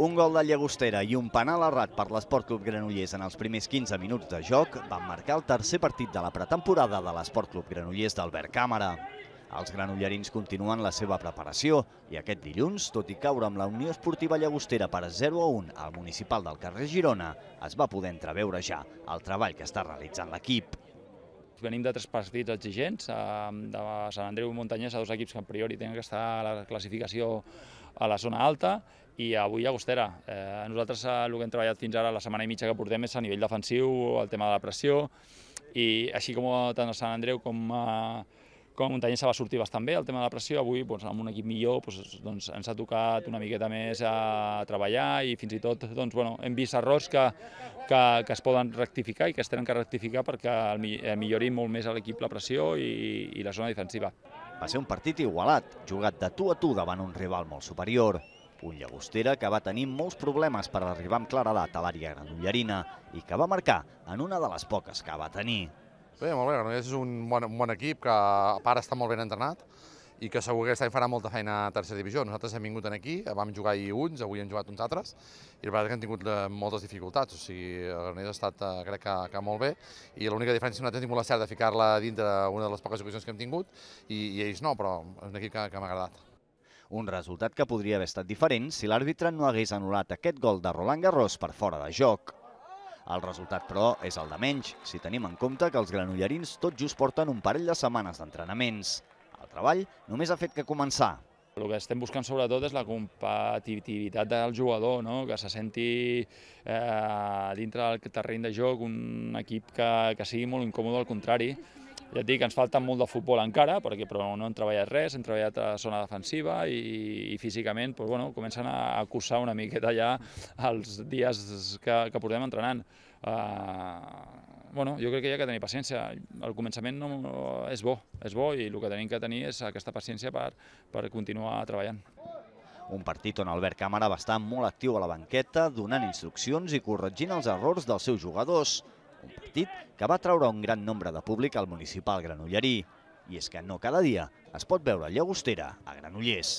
Un gol de Llagostera i un penal errat per l'Esport Club Granollers en els primers 15 minuts de joc van marcar el tercer partit de la pretemporada de l'Esport Club Granollers d'Albert Càmera. Els granollerins continuen la seva preparació i aquest dilluns, tot i caure amb la Unió Esportiva Llagostera per 0 a 1 al municipal del carrer Girona, es va poder entreveure ja el treball que està realitzant l'equip venim de tres partits exigents, ehm, de Sant Andreu i Montanyès, a dos equips que a priori tenen que estar a la classificació a la zona alta, i avui Agostera. Eh, nosaltres eh, el que hem treballat fins ara, la setmana i mitja que portem, és a nivell defensiu, el tema de la pressió, i així com tant a Sant Andreu com a eh, com Montanyà se va sortir bastant bé el tema de la pressió, avui doncs, amb un equip millor doncs, doncs, ens ha tocat una miqueta més a treballar i fins i tot doncs, bueno, hem vist errors que, que, que es poden rectificar i que es tenen que rectificar perquè el eh, millori molt més a l'equip la pressió i, i la zona defensiva. Va ser un partit igualat, jugat de tu a tu davant un rival molt superior. Un llagostera que va tenir molts problemes per arribar amb claredat a l'àrea granollerina i que va marcar en una de les poques que va tenir. Bé, molt bé, Granollers és un bon, un bon equip que a part està molt ben entrenat i que segur que aquest any farà molta feina a tercera divisió. Nosaltres hem vingut aquí, vam jugar ahir uns, avui han jugat uns altres, i la veritat que han tingut eh, moltes dificultats, o sigui, el Granollers ha estat, eh, crec que, que molt bé, i l'única diferència és que nosaltres hem tingut la cert de ficar-la dintre una de les poques ocasions que hem tingut, i, i ells no, però és un equip que, que m'ha agradat. Un resultat que podria haver estat diferent si l'àrbitre no hagués anul·lat aquest gol de Roland Garros per fora de joc. El resultat, però, és el de menys, si tenim en compte que els granollerins tot just porten un parell de setmanes d'entrenaments. El treball només ha fet que començar. El que estem buscant sobretot és la competitivitat del jugador, no? que se senti eh, dintre del terreny de joc un equip que, que sigui molt incòmode al contrari, ja et dic, ens falta molt de futbol encara, perquè però no hem treballat res, hem treballat a zona defensiva i, i físicament doncs, bueno, comencen a, a cursar una miqueta ja els dies que, que portem entrenant. Uh, bueno, jo crec que hi ha que tenir paciència. El començament no, no, és bo, és bo i el que tenim que tenir és aquesta paciència per, per continuar treballant. Un partit on Albert Càmera va estar molt actiu a la banqueta, donant instruccions i corregint els errors dels seus jugadors. Un partit que va traure un gran nombre de públic al municipal granollerí. I és que no cada dia es pot veure Llagostera a Granollers.